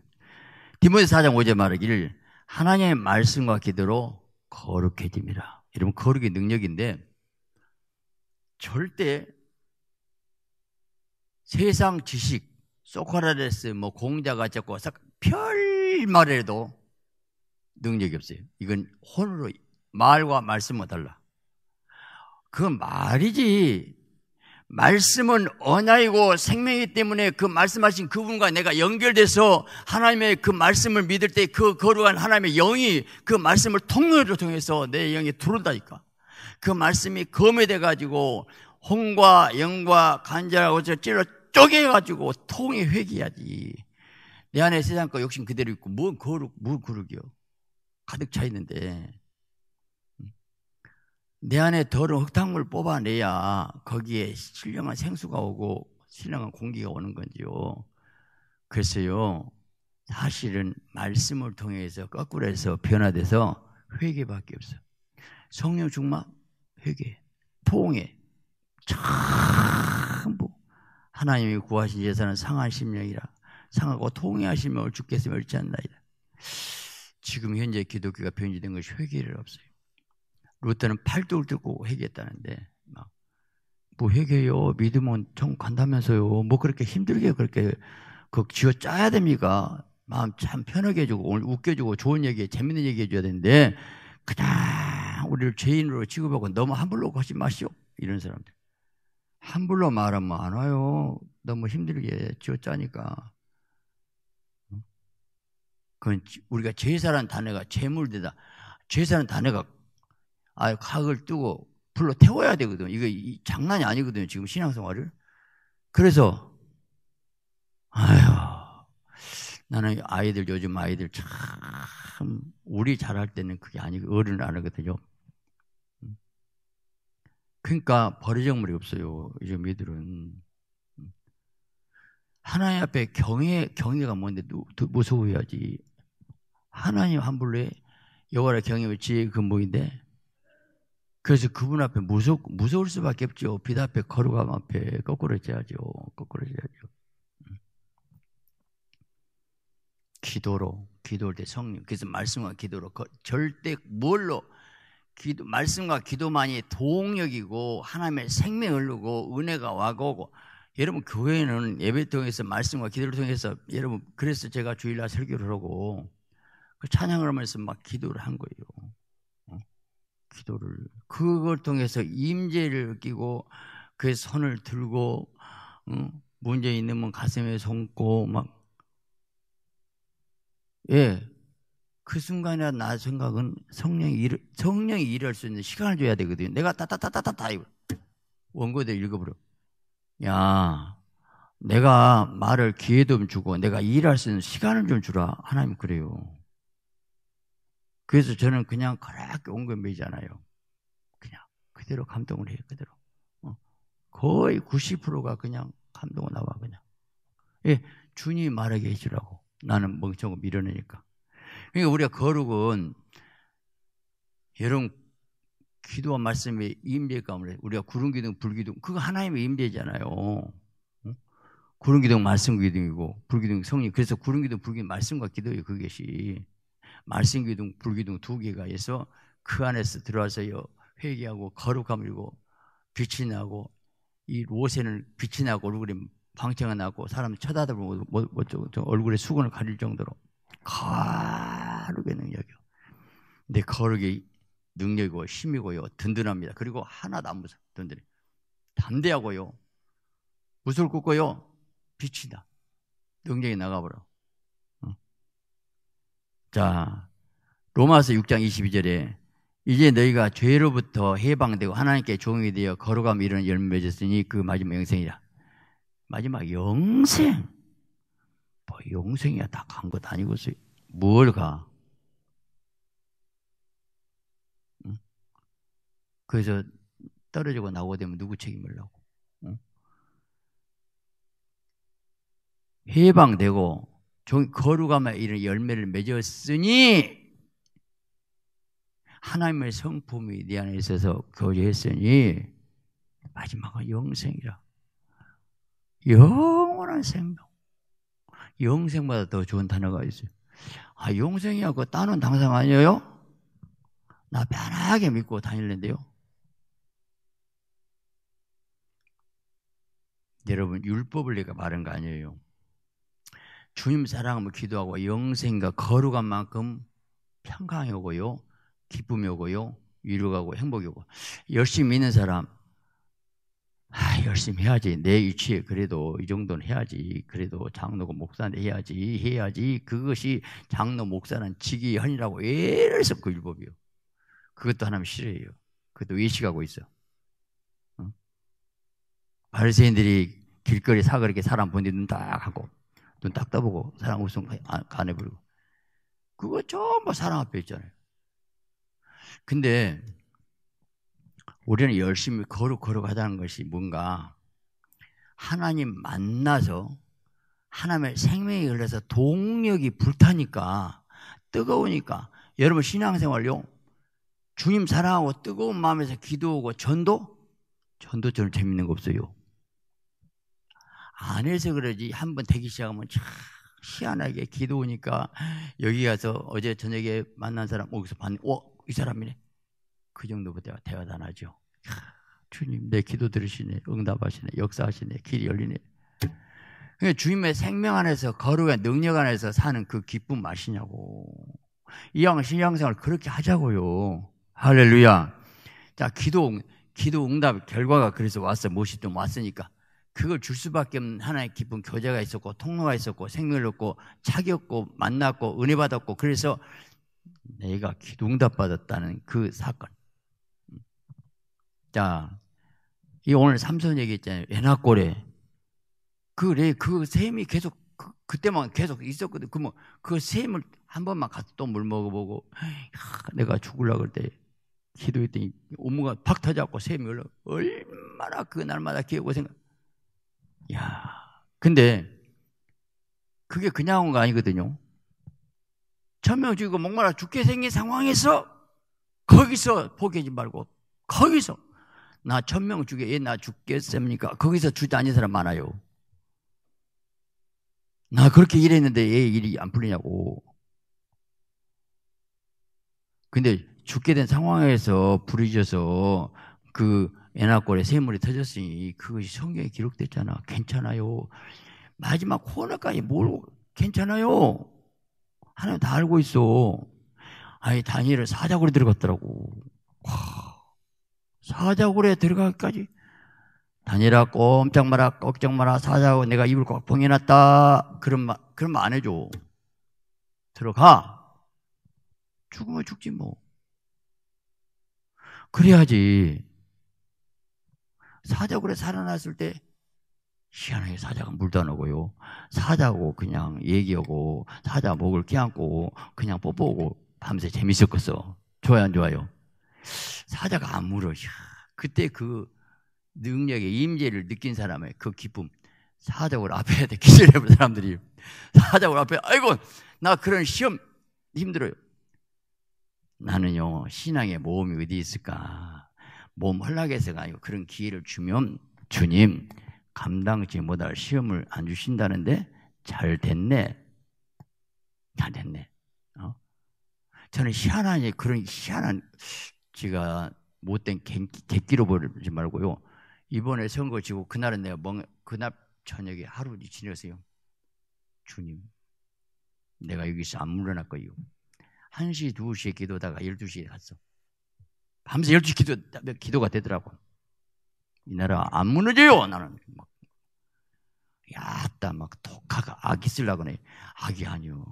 디모데 사장 오제 말하기를 하나님의 말씀과 기도로 거룩해집니다 여러분 거룩의 능력인데 절대 세상 지식 소크라테스 뭐 공자가 어고 별 말해도 능력이 없어요. 이건 혼으로 말과 말씀은 달라. 그 말이지. 말씀은 언약이고 생명이기 때문에 그 말씀하신 그분과 내가 연결돼서 하나님의 그 말씀을 믿을 때 그 거룩한 하나님의 영이 그 말씀을 통로를 통해서 내 영에 들어온다니까. 그 말씀이 검에 돼가지고 홍과 영과 간절하고 찔러 쪼개가지고 통이 회귀하지. 내 안에 세상 과 욕심 그대로 있고, 뭔 거룩, 뭔 거룩이요. 가득 차 있는데 음, 내 안에 더러운 흙탕물 뽑아내야 거기에 신령한 생수가 오고 신령한 공기가 오는 건지요. 글쎄요. 사실은 말씀을 통해서 거꾸로 해서 변화돼서 회개밖에 없어. 성령 충만 회개, 포옹해, 전부 하나님이 구하신 예산은 상한 심령이라 상하고 통해하시며 주께서 멸지 않나이다. 지금 현재 기독교가 변질된 것이 회개를 없어요. 루터는 팔뚝을 뜯고 회개했다는데 막뭐 회개요 믿음은 천 간다면서요 뭐 그렇게 힘들게 그렇게 그 쥐어 짜야 됩니까? 마음 참 편하게 해주고 오늘 웃겨주고 좋은 얘기 재밌는 얘기 해줘야 되는데 그냥 우리를 죄인으로 취급하고 너무 함부로 가지 마시오 이런 사람들 함부로 말하면 안 와요 너무 힘들게 쥐어 짜니까 그 우리가 제사라는 단어가 제물되다. 제사라는 단어가 아 각을 뜨고 불로 태워야 되거든요. 이거 장난이 아니거든요. 지금 신앙생활을. 그래서 아휴 나는 아이들 요즘 아이들 참 우리 잘할 때는 그게 아니고 어른을 안 하거든요. 음. 그러니까 버리적물이 없어요. 요즘 이들은 음. 하나님 앞에 경외 경외가 뭔데 무서워야지. 해 하나님 한 분의 여호와를 경험이 지혜의 근본인데 그래서 그분 앞에 무서, 무서울 수밖에 없죠. 빛 앞에 거룩함 앞에 거꾸로 해야죠. 거꾸로 해야죠. 기도로 기도할 때 성령 그래서 말씀과 기도로 절대 뭘로 기도, 말씀과 기도만이 동력이고 하나님의 생명을 흐르고 은혜가 와고 여러분 교회는 예배 통해서 말씀과 기도를 통해서 여러분 그래서 제가 주일날 설교를 하고 그 찬양을 하면서 막 기도를 한 거예요. 어? 기도를 그걸 통해서 임재를 끼고 그의 손을 들고 어? 문제 있는면 가슴에 손고 막 예. 그순간에나나 생각은 성령이 일, 성령이 일할 수 있는 시간을 줘야 되거든요. 내가 따따따따따원고대 읽어버려. 야, 내가 말을 기회 좀 주고 내가 일할 수 있는 시간을 좀 주라. 하나님 그래요. 그래서 저는 그냥 그렇게 온건배잖아요. 그냥 그대로 감동을 해요. 그대로. 어. 거의 90%가 그냥 감동을 나와 그냥. 예, 주님 이 말하게 해주라고. 나는 멍청하고 밀어내니까. 그러니까 우리가 거룩은 여러분 기도와 말씀의 임재 가을 우리가 구름 기둥, 불 기둥 그거 하나님의 임재잖아요. 구름 기둥 말씀 기둥이고 불 기둥 성령. 그래서 구름 기둥, 불 기둥 말씀과 기도예요. 그것이. 말씀 기둥, 불기둥 두 개가 있어 그 안에서 들어와서 요 회개하고 거룩함 이고 빛이 나고 이 로세는 빛이 나고 얼굴이 방청이 나고 사람 쳐다다보면 뭐, 뭐, 얼굴에 수건을 가릴 정도로 거룩의 능력이요. 내 거룩이 능력이고 힘이고요. 든든합니다. 그리고 하나도 안 무서워. 든든해. 담대하고요. 무술 꿇고요. 빛이다. 능력이 나가버려. 자, 로마서 6장 22절에 이제 너희가 죄로부터 해방되고 하나님께 종이 되어 걸어가며 이런 열매 맺었으니 그 마지막 영생이라. 마지막 영생. 뭐 영생이야 다 간 것 아니고서 뭘 가? 응? 그래서 떨어지고 나오게 되면 누구 책임을 나고? 응? 해방되고 거룩함에 이런 열매를 맺었으니 하나님의 성품이 내 네 안에 있어서 교제했으니 마지막은 영생이라. 영원한 생명. 영생보다 더 좋은 단어가 있어요. 아, 영생이야. 그거 따는 당상 아니에요? 나 편하게 믿고 다닐는데요. 여러분, 율법을 내가 말한 거 아니에요. 주님 사랑을 기도하고 영생과 거룩한 만큼 평강이 오고요. 기쁨이 오고요. 위로가 고 행복이 오고. 열심히 있는 사람, 아, 열심히 해야지. 내 위치에 그래도 이 정도는 해야지. 그래도 장로고 목사는 해야지. 해야지. 그것이 장로 목사는 직위 현이라고 예를 섞고 일법이요 그것도 하나면 싫어해요. 그것도 의식하고 있어. 어? 바리새인들이 길거리 사그렇게 사람 본디는 딱 하고 눈딱 떠보고 사랑 우선 가해버리고 그거 전부 사랑 앞에 있잖아요. 근데 우리는 열심히 걸어 걸어가자는 것이 뭔가 하나님 만나서 하나님의 생명이 걸려서 동력이 불타니까 뜨거우니까 여러분 신앙생활요 주님 사랑하고 뜨거운 마음에서 기도하고 전도 전도 저는 재밌는 거 없어요. 안 해서 그러지 한 번 되기 시작하면 참 희한하게 기도 오니까 여기 가서 어제 저녁에 만난 사람 거기서 어, 봤는데 어, 이 사람이네 그 정도부터 대화도 안 하죠 주님 내 기도 들으시네 응답하시네 역사하시네 길이 열리네 그러니까 주님의 생명 안에서 거룩의 능력 안에서 사는 그 기쁨 맛이냐고 이왕 신앙생활 그렇게 하자고요 할렐루야 자 기도 기도 응답 결과가 그래서 왔어요 모시도 왔으니까 그걸 줄 수밖에 없는 하나의 기쁜 교제가 있었고 통로가 있었고 생명을 얻고 차겼고 만났고 은혜 받았고 그래서 내가 기둥답 받았다는 그 사건. 자, 이 오늘 삼손 얘기했잖아요. 에나골에 그래 그 샘이 그 계속 그, 그때만 계속 있었거든. 그러면 그 샘을 뭐, 그 한 번만 가서 또 물 먹어보고 야, 내가 죽을라 그럴 때 기도했더니 오무가 팍 터져갖고 샘이 올라 얼마나 그 날마다 기억고 생각 야, 근데 그게 그냥 온 거 아니거든요. 천명 죽이고 목마라 죽게 생긴 상황에서 거기서 포기하지 말고 거기서 나 천명 죽여 얘 나 죽겠습니까? 거기서 주지 않은 사람 많아요. 나 그렇게 일했는데 얘 일이 안 풀리냐고. 근데 죽게 된 상황에서 부르셔서그 연나골에 샘물이 터졌으니 그것이 성경에 기록됐잖아. 괜찮아요. 마지막 코너까지 뭘 괜찮아요. 하나님 다 알고 있어. 아니 다니엘을 사자굴에 들어갔더라고. 와, 사자굴에 들어가기까지 다니엘아 꼼짝 마라 걱정 마라 사자고 내가 입을 꽉 봉해놨다. 그런 말 그런 말 안 해줘. 들어가. 죽으면 죽지 뭐. 그래야지 사자굴에 살아났을 때 희한하게 사자가 물도 안 오고요. 사자고 그냥 얘기하고 사자 목을 끼안고 그냥 뽀뽀하고 밤새 재밌었겠어. 좋아요 안 좋아요? 사자가 안 물어. 이야, 그때 그 능력의 임재를 느낀 사람의 그 기쁨. 사자굴 앞에 기절해본 사람들이 사자굴 앞에 아이고 나 그런 시험 힘들어요. 나는요 신앙의 모험이 어디 있을까? 몸 헐락해서가 아니고 그런 기회를 주면 주님 감당하지 못할 시험을 안 주신다는데 잘 됐네. 잘 됐네. 어? 저는 희한하니 그런 희한한 제가 못된 객기로 보지 말고요. 이번에 선거 지고 그날은 내가 멍, 그날 저녁에 하루 지내세요. 주님, 내가 여기서 안 물러날 거예요. 1시, 2시에 기도다가 12시에 갔어. 하면서 열두 기도, 기도가 되더라고. 이 나라 안 무너져요! 나는. 막. 야, 따, 막, 독하가 악이 쓰려 그러네. 악이 아니요.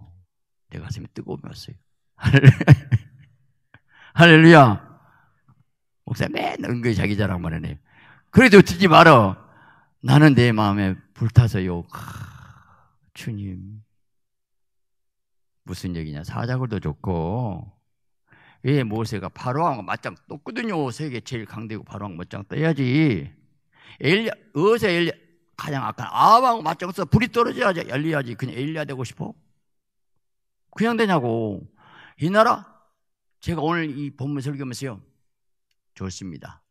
내 가슴이 뜨거우면서요. 할렐루야. 목사 맨 은근히 자기 자랑만 하네. 그래도 듣지 말어. 나는 내 마음에 불타서요. 아, 주님. 무슨 얘기냐. 사자굴도 좋고, 예, 모세가 바로왕 맞짱 떴거든요. 세계 제일 강대국 바로왕 맞짱 떠야지. 엘리 어서 엘리 가장 악한 아왕 맞짱 써 불이 떨어져야지 열리야지 그냥 엘리야 되고 싶어? 그냥 되냐고. 이 나라? 제가 오늘 이 본문 설교하면서요. 좋습니다.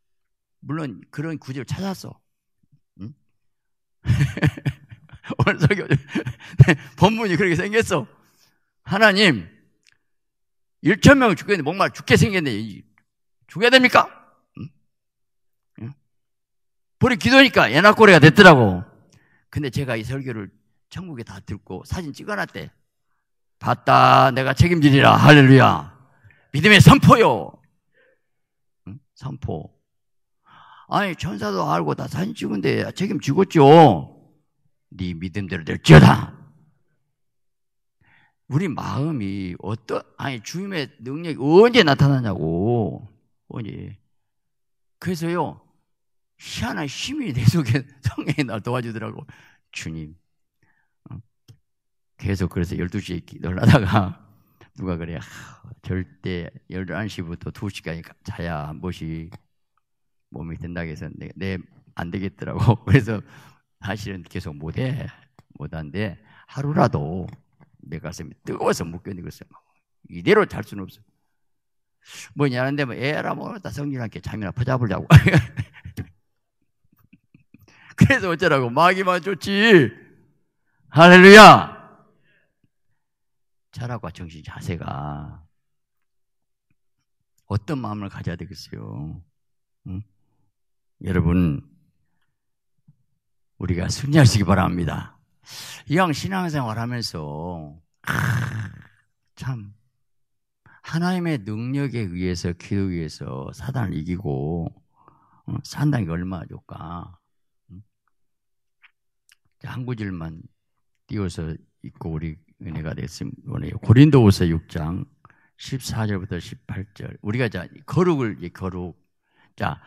물론 그런 구절을 찾았어. 응? 오늘 설교 본문이 그렇게 생겼어. 하나님 1천 명 죽겠는데 목말라 죽게 생겼네죽어야 됩니까? 예? 불이 기도니까 예나꼬리가 됐더라고. 근데 제가 이 설교를 천국에 다 듣고 사진 찍어놨대. 봤다, 내가 책임지리라. 할렐루야. 믿음의 선포요. 응? 선포. 아니, 천사도 알고 다 사진 찍은데 책임지겠죠. 네 믿음대로 될지어다. 우리 마음이 어떤 아니 주님의 능력이 언제 나타나냐고 언제 그래서요 희한한 힘이 내 속에 성령이 날 도와주더라고 주님 어? 계속 그래서 12시에 기도를 하다가 누가 그래 절대 11시부터 2시까지 자야 한 번씩 몸이 된다 해서 내 안 되겠더라고 그래서 사실은 계속 못해 못한데 하루라도 내 가슴이 뜨거워서 묶여디겠어요 이대로 잘 수는 없어 뭐냐는데 뭐 애라 뭐다 성질한게 잠이나 퍼잡으려고. 그래서 어쩌라고 마귀만 좋지. 할렐루야. 철학과 정신 자세가 어떤 마음을 가져야 되겠어요? 응? 여러분 우리가 승리하시기 바랍니다. 이왕 신앙생활 하면서, 아, 참, 하나님의 능력에 의해서, 기도에 의해서 사단을 이기고, 어, 산다는 게 얼마나 좋까. 을한 구절만 띄워서 읽고 우리 은혜가 됐으면 원해요. 고린도후서 6장 14절부터 18절. 우리가 자 거룩을 이 거룩. 자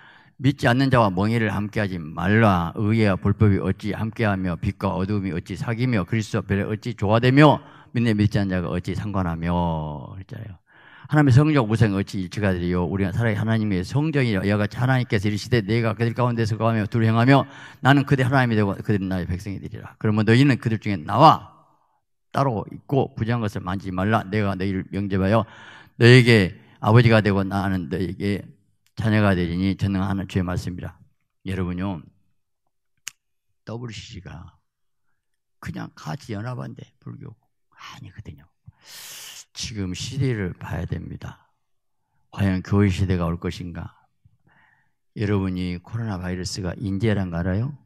믿지 않는 자와 멍에를 함께하지 말라. 의와 의 불법이 어찌 함께하며 빛과 어둠이 어찌 사귀며 그리스도 별에 어찌 조화되며 믿는 믿지 않는 자가 어찌 상관하며 그랬잖아요. 하나님의 성적 우생 어찌 일치가 되리요 우리가 살아의 하나님의 성정이라 여가 하나님께서 이르시되 내가 그들 가운데서 거하며 둘 행하며 나는 그대 하나님이 되고 그들은 나의 백성이 되리라 그러면 너희는 그들 중에 나와 따로 있고 부정한 것을 만지지 말라 내가 너희를 명제하여 너에게 아버지가 되고 나는 너에게 자녀가 되리니 전능하는 주의 말씀입니다 여러분요, WCC가 그냥 같이 연합한데 불교 아니거든요. 지금 시대를 봐야 됩니다. 과연 교회 시대가 올 것인가? 여러분이 코로나 바이러스가 인재란 거 알아요?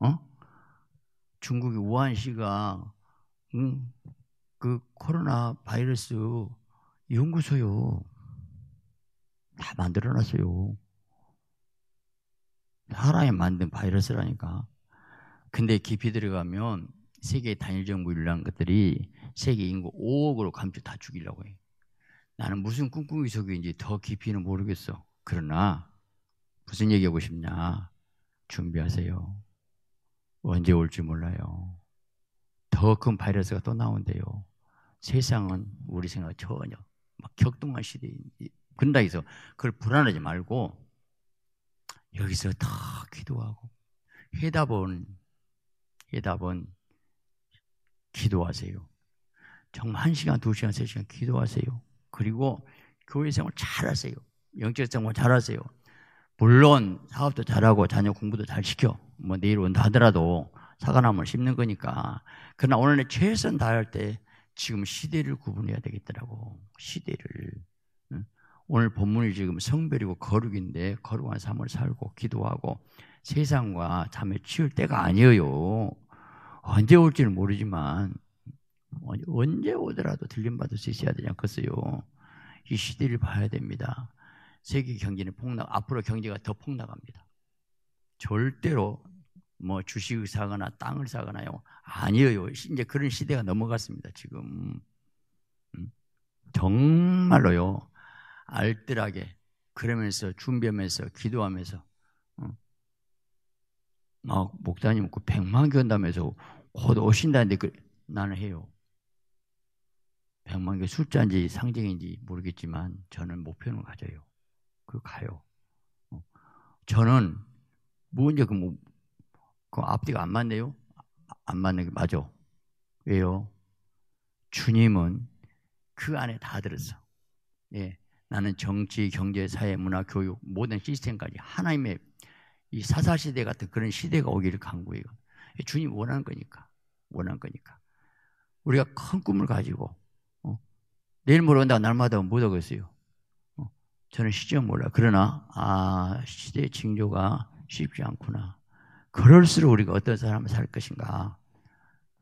어? 중국의 우한시가 응, 그 코로나 바이러스 연구소요. 다 만들어 놨어요. 사람이 만든 바이러스라니까. 근데 깊이 들어가면 세계 단일 정부 인란 것들이 세계 인구 5억으로 감춰다 죽이려고 해. 나는 무슨 꿍꿍이 속인지 더 깊이는 모르겠어. 그러나 무슨 얘기하고 싶냐? 준비하세요. 언제 올지 몰라요. 더 큰 바이러스가 또 나온대요. 세상은 우리 생각 전혀 막 격동한 시대인지 근다 해서 그걸 불안하지 말고 여기서 다 기도하고 해답은 해답은 기도하세요. 정말 한 시간, 두 시간, 세 시간 기도하세요. 그리고 교회 생활 잘하세요. 영적 생활 잘하세요. 물론 사업도 잘하고 자녀 공부도 잘 시켜. 뭐 내일 온다 하더라도 사과나무를 심는 거니까. 그러나 오늘 의 최선 다할 때 지금 시대를 구분해야 되겠더라고. 시대를. 오늘 본문이 지금 성별이고 거룩인데 거룩한 삶을 살고 기도하고 세상과 잠에 치울 때가 아니에요. 언제 올지는 모르지만 언제 오더라도 들림받을 수 있어야 되지 않겠어요. 이 시대를 봐야 됩니다. 세계 경제는 폭락, 앞으로 경제가 더 폭락합니다. 절대로 뭐 주식을 사거나 땅을 사거나요. 아니에요. 이제 그런 시대가 넘어갔습니다, 지금. 음. 정말로요. 알뜰하게 그러면서 준비하면서 기도하면서 어, 막 목사님 그 백만 견다면서 곧 오신다는데 그 나는 해요. 백만 개 숫자인지 상징인지 모르겠지만 저는 목표는 가져요. 그 가요. 어, 저는 뭔지 뭐 그, 뭐, 그 앞뒤가 안 맞네요. 안 맞는 게 맞아. 왜요? 주님은 그 안에 다 들었어. 예. 나는 정치, 경제, 사회, 문화, 교육 모든 시스템까지 하나님의 이 사사시대 같은 그런 시대가 오기를 간구해요. 주님 원하는 거니까. 원하는 거니까. 우리가 큰 꿈을 가지고 어, 내일 모른다 날마다 못하겠어요. 어, 저는 시점 몰라. 그러나 아 시대의 징조가 쉽지 않구나. 그럴수록 우리가 어떤 사람을 살 것인가.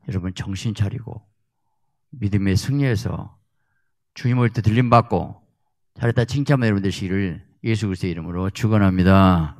여러분 정신 차리고 믿음의 승리에서 주님 을때 들림 받고 잘했다 칭찬만 여러분들 시기를 예수 그리스도의 이름으로 축원합니다.